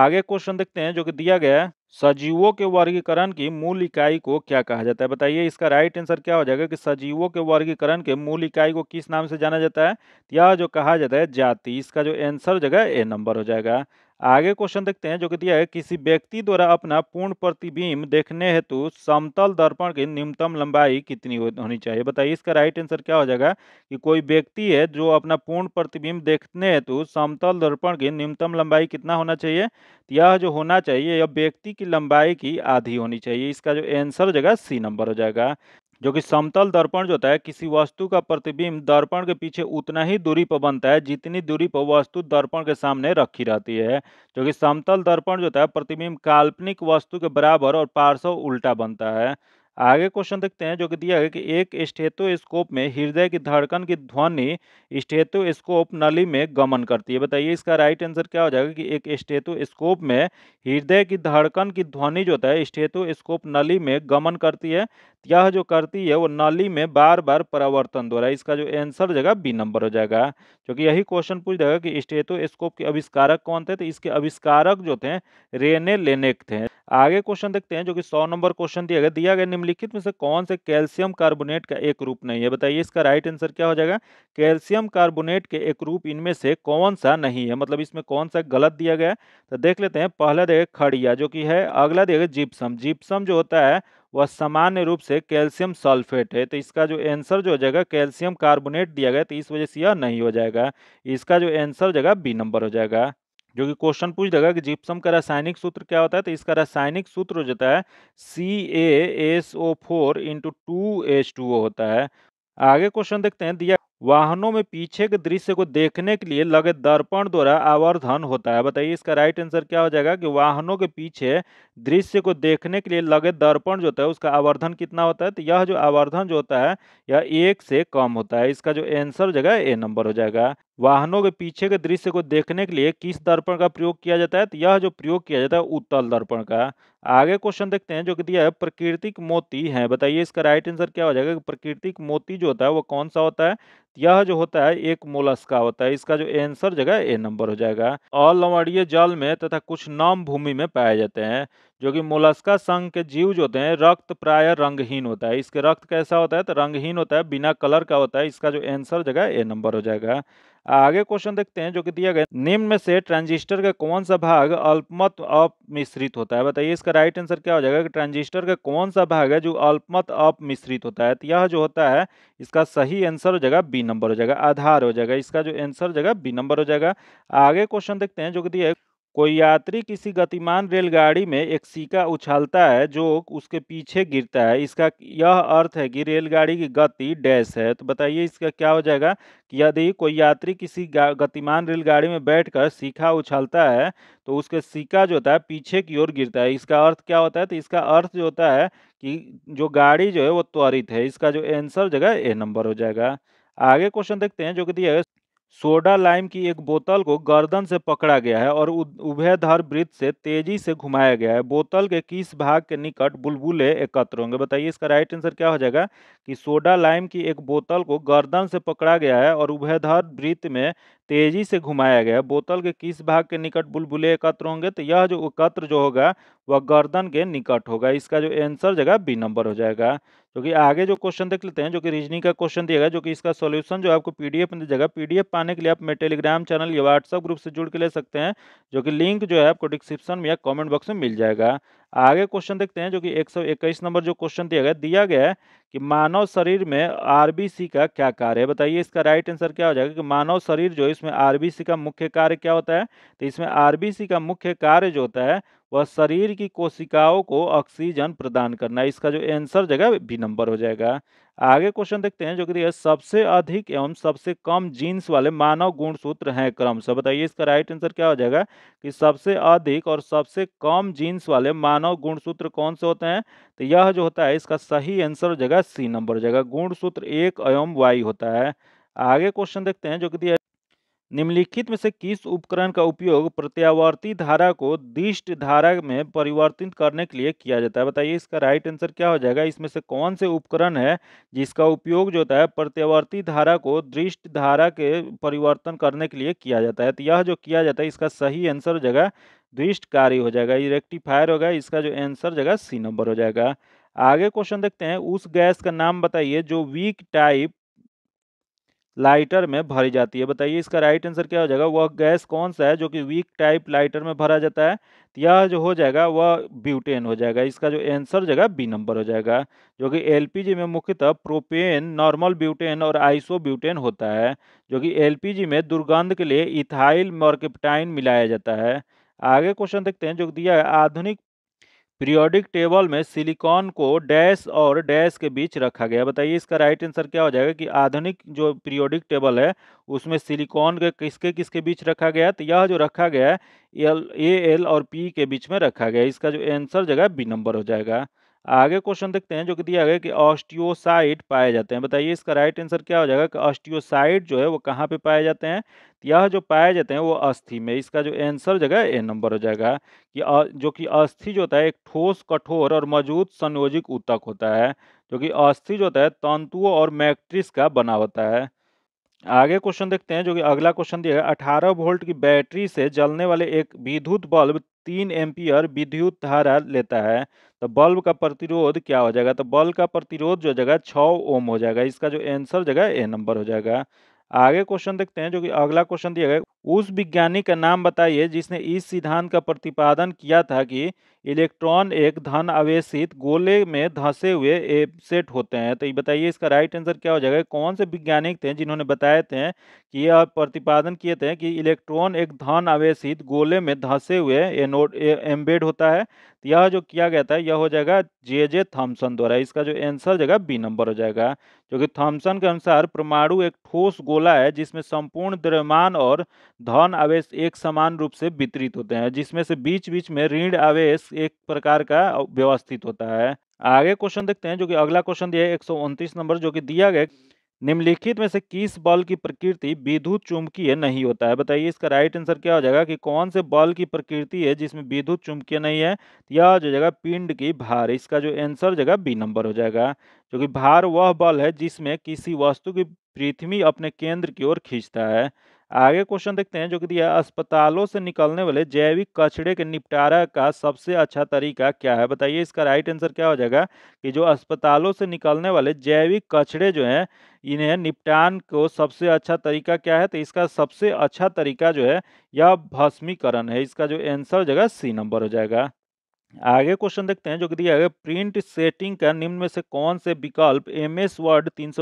आगे क्वेश्चन देखते हैं जो कि दिया गया है सजीवों के वर्गीकरण की मूल इकाई को क्या कहा जाता है बताइए इसका राइट आंसर क्या हो जाएगा कि सजीवों के वर्गीकरण के मूल इकाई को किस नाम से जाना जाता है यह जो कहा जाता है जाति इसका जो आंसर हो जाएगा ए नंबर हो जाएगा आगे क्वेश्चन देखते हैं जो कि दिया है किसी व्यक्ति द्वारा अपना पूर्ण प्रतिबिंब देखने हेतु समतल दर्पण की न्यूनतम लंबाई कितनी होनी चाहिए बताइए इसका राइट आंसर क्या हो जाएगा कि कोई व्यक्ति है जो अपना पूर्ण प्रतिबिंब देखने हेतु समतल दर्पण की न्यूनतम लंबाई कितना होना चाहिए तो यह जो होना चाहिए यह व्यक्ति की लंबाई की आधी होनी चाहिए इसका जो आंसर हो जाएगा सी नंबर हो जाएगा जो कि समतल दर्पण जो होता है किसी वस्तु का प्रतिबिंब दर्पण के पीछे उतना ही दूरी पर बनता है जितनी दूरी पर वस्तु दर्पण के सामने रखी रहती है जो कि समतल दर्पण जो होता है प्रतिबिंब काल्पनिक वस्तु के बराबर और पार्श्व उल्टा बनता है आगे क्वेश्चन देखते हैं जो कि दिया है कि एक स्टेथोस्कोप में हृदय की धड़कन की ध्वनि स्टेथोस्कोप नली में गमन करती है बताइए इसका राइट आंसर क्या हो जाएगा कि एक स्टेथोस्कोप में हृदय की धड़कन की ध्वनि जो होता है स्टेथोस्कोप नली में गमन करती है यह जो करती है वो नली में बार बार परावर्तन द्वारा इसका जो आंसर हो जाएगा बी नंबर हो जाएगा क्योंकि यही क्वेश्चन पूछ देगा कि स्टेथोस्कोप के आविष्कारक कौन थे तो इसके आविष्कारक जो थे रेने लेनेक थे आगे क्वेश्चन देखते हैं जो कि सौ नंबर क्वेश्चन दिया गया दिया गया निम्नलिखित में से कौन से कैल्शियम कार्बोनेट का एक रूप नहीं है बताइए इसका राइट आंसर क्या हो जाएगा कैल्शियम कार्बोनेट के एक रूप इनमें से कौन सा नहीं है मतलब इसमें कौन सा गलत दिया गया तो देख लेते हैं पहला देगा खड़िया जो कि है अगला देगा जिप्सम जिप्सम जो होता है वह सामान्य रूप से कैल्शियम सल्फेट है तो इसका जो आंसर जो हो जाएगा कैल्शियम कार्बोनेट दिया गया तो इस वजह से यह नहीं हो जाएगा इसका जो आंसर जगह बी नंबर हो जाएगा जो कि क्वेश्चन पूछ देगा कि जिप्सम का रासायनिक सूत्र क्या होता है तो इसका रासायनिक सूत्र हो जाता है C A S O four into two H two O होता है आगे क्वेश्चन देखते हैं दिया वाहनों में पीछे के दृश्य को देखने के लिए लगे दर्पण द्वारा आवर्धन होता है बताइए इसका राइट आंसर क्या हो जाएगा कि वाहनों के पीछे दृश्य को देखने के लिए लगे दर्पण जो होता है उसका आवर्धन कितना होता है तो यह जो आवर्धन जो होता है यह एक से कम होता है इसका जो आंसर हो जाएगा ए नंबर हो जाएगा वाहनों के पीछे के दृश्य को देखने के लिए किस दर्पण का प्रयोग किया जाता है तो यह जो प्रयोग किया जाता है उत्तल दर्पण का आगे क्वेश्चन देखते हैं जो कि दिया है प्रकृतिक मोती है बताइए इसका राइट आंसर क्या हो जाएगा प्रकृतिक मोती जो होता है वो कौन सा होता है यह जो होता है एक मोलस का होता है इसका जो आंसर जगह ए नंबर हो जाएगा और लवणीय जल में तथा कुछ नम भूमि में पाए जाते हैं जो कि मोलस्का संघ के जीव जो होते हैं रक्त प्राय रंगहीन होता है इसके रक्त कैसा होता है तो रंगहीन होता है बिना कलर का होता है इसका जो आंसर जगह ए नंबर हो जाएगा आगे क्वेश्चन देखते हैं जो कि दिया गया निम्न में से ट्रांजिस्टर का कौन सा भाग अल्पमत अपमिश्रित होता है बताइए इसका राइट आंसर क्या हो जाएगा कि ट्रांजिस्टर का कौन सा भाग है जो अल्पमत अपमिश्रित होता है तो यह जो होता है इसका सही आंसर हो जाएगा बी नंबर हो जाएगा आधार हो जाएगा इसका जो आंसर हो जाएगा बी नंबर हो जाएगा आगे क्वेश्चन देखते हैं जो कि दिया है कोई यात्री किसी गतिमान रेलगाड़ी में एक सिक्का उछालता है जो उसके पीछे गिरता है इसका यह अर्थ है कि रेलगाड़ी की गति डैश है तो बताइए इसका क्या हो जाएगा कि यदि कोई यात्री किसी गतिमान रेलगाड़ी में बैठकर सिक्का उछालता है तो उसके सिक्का जो होता है पीछे की ओर गिरता है इसका अर्थ क्या होता है तो इसका अर्थ जो होता है कि जो गाड़ी जो है वो त्वरित है इसका जो एंसर जगह ए नंबर हो जाएगा आगे क्वेश्चन देखते हैं जो कि दिया है सोडा लाइम की एक बोतल को गर्दन से पकड़ा गया है और उभयधर वृत्त से तेजी से घुमाया गया है बोतल के किस भाग के निकट बुलबुले एकत्र होंगे बताइए इसका राइट आंसर क्या हो जाएगा कि सोडा लाइम की एक बोतल को गर्दन से पकड़ा गया है और उभयधर वृत्त में तेजी से घुमाया गया बोतल के किस भाग के निकट बुलबुले एकत्र होंगे तो यह जो एकत्र जो होगा वह गर्दन के निकट होगा इसका जो आंसर जगह बी नंबर हो जाएगा क्योंकि तो आगे जो क्वेश्चन देख लेते हैं जो कि रीजनिंग का क्वेश्चन दिया गया जो कि इसका सॉल्यूशन जो आपको पीडीएफ में जगह पीडीएफ पाने के लिए आप मेरे टेलीग्राम चैनल या व्हाट्सअप ग्रुप से जुड़ के ले सकते हैं जो कि लिंक जो है आपको डिस्क्रिप्शन में या कॉमेंट बॉक्स में मिल जाएगा आगे क्वेश्चन देखते हैं जो कि एक नंबर जो क्वेश्चन दिया गया दिया गया है कि मानव शरीर में आरबीसी का क्या कार्य है बताइए इसका राइट आंसर क्या हो जाएगा कि मानव शरीर जो है इसमें आरबीसी का मुख्य कार्य क्या होता है तो इसमें आरबीसी का मुख्य कार्य जो होता है वह शरीर की कोशिकाओं को ऑक्सीजन प्रदान करना इसका जो आंसर जगह बी नंबर हो जाएगा आगे क्वेश्चन देखते हैं जो कि सबसे अधिक एवं सबसे कम जीन्स वाले मानव गुणसूत्र हैं क्रम से बताइए इसका राइट आंसर क्या हो जाएगा कि सबसे अधिक और सबसे कम जीन्स वाले मानव गुणसूत्र कौन से होते हैं तो यह जो होता है इसका सही आंसर हो जाएगा सी नंबर हो जाएगा गुणसूत्र एक एवं वाई होता है आगे क्वेश्चन देखते हैं जो कि दिया निम्नलिखित में से किस उपकरण का उपयोग प्रत्यावर्ती धारा को दिष्ट धारा में परिवर्तित करने के लिए किया जाता है बताइए इसका राइट आंसर क्या हो जाएगा इसमें से कौन से उपकरण है जिसका उपयोग जो होता है प्रत्यावर्ती धारा को दृष्ट धारा के परिवर्तन करने के लिए किया जाता है तो यह जो किया जाता है इसका सही आंसर हो जाएगा दृष्ट कार्य हो जाएगा ये रेक्टिफायर होगा इसका जो आंसर जगह सी नंबर हो जाएगा आगे क्वेश्चन देखते हैं उस गैस का नाम बताइए जो वीक टाइप लाइटर में भरी जाती है बताइए इसका राइट आंसर क्या हो जाएगा वह गैस कौन सा है जो कि वीक टाइप लाइटर में भरा जाता है तो यह जो हो जाएगा वह ब्यूटेन हो जाएगा इसका जो आंसर जगह बी नंबर हो जाएगा जो कि एलपीजी में मुख्यतः प्रोपेन नॉर्मल ब्यूटेन और आइसो ब्यूटेन होता है जो कि एलपीजी में दुर्गंध के लिए इथाइल मॉर्केप्टाइन मिलाया जाता है आगे क्वेश्चन देखते हैं जो दिया है आधुनिक पीरियोडिक टेबल में सिलिकॉन को डैश और डैश के बीच रखा गया बताइए इसका राइट आंसर क्या हो जाएगा कि आधुनिक जो पीरियोडिक टेबल है उसमें सिलिकॉन के किसके किसके बीच रखा गया तो यह जो रखा गया है एल ए एल और पी के बीच में रखा गया इसका जो आंसर जगह बी नंबर हो जाएगा आगे क्वेश्चन देखते हैं जो कि दिया गया कि ऑस्टियोसाइट पाए जाते हैं बताइए इसका राइट आंसर क्या हो जाएगा कि ऑस्टियोसाइट जो है वो कहाँ पे पाए जाते हैं तो यह जो पाए जाते हैं वो अस्थि में इसका जो आंसर जगह ए नंबर हो जाएगा कि जो कि अस्थि जो होता है एक ठोस कठोर और मजबूत संयोजिक ऊतक होता है जो कि अस्थि जो होता है तंतुओं और मैट्रिक्स का बना होता है आगे क्वेश्चन देखते हैं जो कि अगला क्वेश्चन दिया है अठारह वोल्ट की बैटरी से जलने वाले एक विद्युत बल्ब तीन एम्पियर विद्युत धारा लेता है तो बल्ब का प्रतिरोध क्या हो जाएगा तो बल्ब का प्रतिरोध जो जगह छः ओम हो जाएगा इसका जो आंसर जगह ए नंबर हो जाएगा आगे क्वेश्चन देखते हैं जो कि अगला क्वेश्चन दिया गया उस विज्ञानी का नाम बताइए जिसने इस सिद्धांत का प्रतिपादन किया था कि इलेक्ट्रॉन एक धन आवेशित गोले में धंसे हुए एबसेट होते हैं तो ये बताइए इसका राइट आंसर क्या हो जाएगा कौन से वैज्ञानिक थे जिन्होंने बताए थे कि यह प्रतिपादन किए थे कि इलेक्ट्रॉन एक धन आवेशित गोले में धंसे हुए एनोड एम्बेड होता है तो यह जो किया गया था यह हो जाएगा जे जे थॉम्सन द्वारा इसका जो आंसर जगह बी नंबर हो जाएगा जो कि थॉम्सन के अनुसार परमाणु एक ठोस गोला है जिसमें संपूर्ण द्रव्यमान और धन आवेश एक समान रूप से वितरित होते हैं जिसमें से बीच बीच में ऋण आवेश एक प्रकार का व्यवस्थित होता है आगे क्वेश्चन देखते हैं जो कि अगला क्वेश्चन दिया है एक नंबर जो कि दिया गया निम्नलिखित में से किस बल की प्रकृति विद्युत चुंबकीय नहीं होता है बताइए इसका राइट आंसर क्या हो जाएगा कि कौन से बल की प्रकृति है जिसमें विद्युत चुंबकीय नहीं है यह जो जगह पिंड की भार इसका जो आंसर जगह बी नंबर हो जाएगा जो कि भार वह बल है जिसमें किसी वस्तु की पृथ्वी अपने केंद्र की ओर खींचता है आगे क्वेश्चन देखते हैं जो कि दिया अस्पतालों से निकलने वाले जैविक कचड़े के निपटारा का सबसे अच्छा तरीका क्या है बताइए इसका राइट आंसर क्या हो जाएगा कि जो अस्पतालों से निकलने वाले जैविक कचड़े जो हैं इन्हें निपटान को सबसे अच्छा तरीका क्या है तो इसका सबसे अच्छा तरीका जो है यह भस्मीकरण है इसका जो आंसर हो जाएगा सी नंबर हो जाएगा आगे क्वेश्चन देखते हैं जो कि दिया है प्रिंट सेटिंग का निम्न में से कौन से विकल्प एम एस वर्ड तीन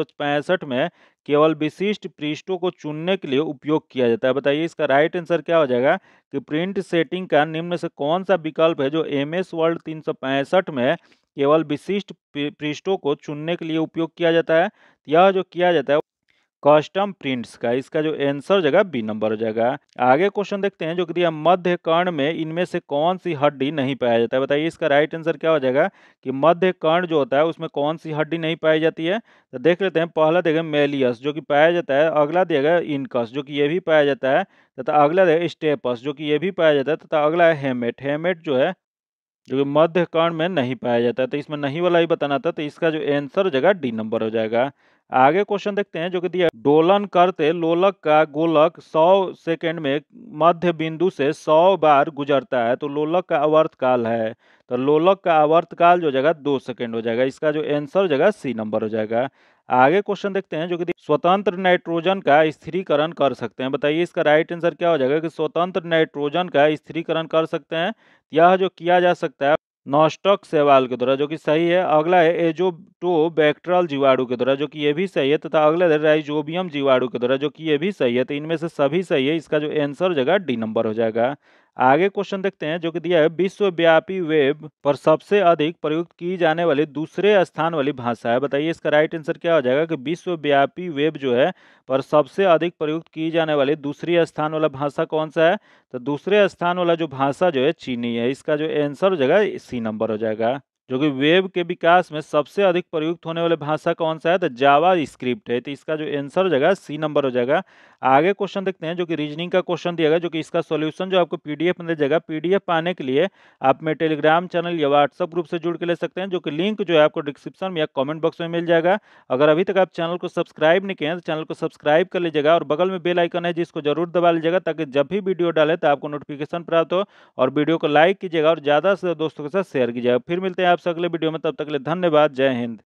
में केवल विशिष्ट पृष्ठों को चुनने के लिए उपयोग किया जाता है बताइए इसका राइट आंसर क्या हो जाएगा कि प्रिंट सेटिंग का निम्न में से कौन सा विकल्प है जो एम एस वर्ड तीन में केवल विशिष्ट पृष्ठों को चुनने के लिए उपयोग किया जाता है यह जो किया जाता है कस्टम प्रिंट्स का इसका जो आंसर जगह बी नंबर हो जाएगा आगे क्वेश्चन देखते हैं जो कि दिया मध्य कर्ण में इनमें से कौन सी हड्डी नहीं पाया जाता है बताइए इसका राइट आंसर क्या हो जाएगा कि मध्य कर्ण जो होता है उसमें कौन सी हड्डी नहीं पाई जाती है तो देख लेते हैं पहला देगा मेलियस जो कि पाया जाता है अगला देगा इनकस जो कि ये भी पाया जाता है तथा अगला देगा स्टेपस जो कि ये भी पाया जाता है तथा अगला है हेमेट हेमेट जो है जो कि मध्य कर्ण में नहीं पाया जाता है तो इसमें नहीं वाला ही बताना था तो इसका जो आंसर हो जाएगा डी नंबर हो जाएगा आगे क्वेश्चन देखते हैं जो कि दिया डोलन करते लोलक का गोलक 100 सेकंड में मध्य बिंदु से 100 बार गुजरता है तो लोलक का काल है तो लोलक का काल जो जगह जाएगा दो सेकंड हो जाएगा इसका जो आंसर हो जाएगा सी नंबर हो जाएगा आगे क्वेश्चन देखते हैं जो कि स्वतंत्र नाइट्रोजन का स्थिरीकरण कर सकते हैं बताइए इसका राइट आंसर क्या हो जाएगा कि स्वतंत्र नाइट्रोजन का स्थिरीकरण कर सकते हैं यह जो किया जा सकता है नॉस्टॉक सेवाल के द्वारा जो कि सही है अगला है एजो टो बैक्ट्रल जीवाणु के द्वारा जो कि ये भी सही है तथा अगला है राइजोबियम जीवाणु के द्वारा जो कि ये भी सही है तो इनमें से सभी सही है इसका जो आंसर हो जाएगा डी नंबर हो जाएगा आगे क्वेश्चन देखते हैं जो कि दिया है विश्वव्यापी वेब पर सबसे अधिक प्रयुक्त की जाने वाली दूसरे स्थान वाली भाषा है बताइए इसका राइट आंसर क्या हो जाएगा कि विश्वव्यापी वेब जो है पर सबसे अधिक प्रयुक्त की जाने वाली दूसरे स्थान वाला भाषा कौन सा है तो दूसरे स्थान वाला जो भाषा जो है चीनी है इसका जो आंसर हो जाएगा सी नंबर हो जाएगा जो कि वेब के विकास में सबसे अधिक प्रयुक्त होने वाले भाषा कौन सा है तो जावा स्क्रिप्ट है तो इसका जो आंसर हो जाएगा सी नंबर हो जाएगा आगे क्वेश्चन देखते हैं जो कि रीजनिंग का क्वेश्चन दिया गया जो कि इसका सोल्यूशन जो आपको पीडीएफ में दे जाएगा पीडीएफ पाने के लिए आप मेरे टेलीग्राम चैनल या व्हाट्सअप ग्रुप से जुड़ के ले सकते हैं जो कि लिंक जो है आपको डिस्क्रिप्शन या कॉमेंट बॉक्स में मिल जाएगा अगर अभी तक आप चैनल को सब्सक्राइब नहीं किए हैं तो चैनल को सब्सक्राइब कर लीजिएगा और बगल में बेलाइकन है जिसको जरूर दबा लीजिएगा ताकि जब भी वीडियो डाले तो आपको नोटिफिकेशन प्राप्त हो और वीडियो को लाइक कीजिएगा और ज़्यादा से दोस्तों के साथ शेयर कीजिएगा फिर मिलते हैं आपसे अगले वीडियो में तब तक के लिए धन्यवाद जय हिंद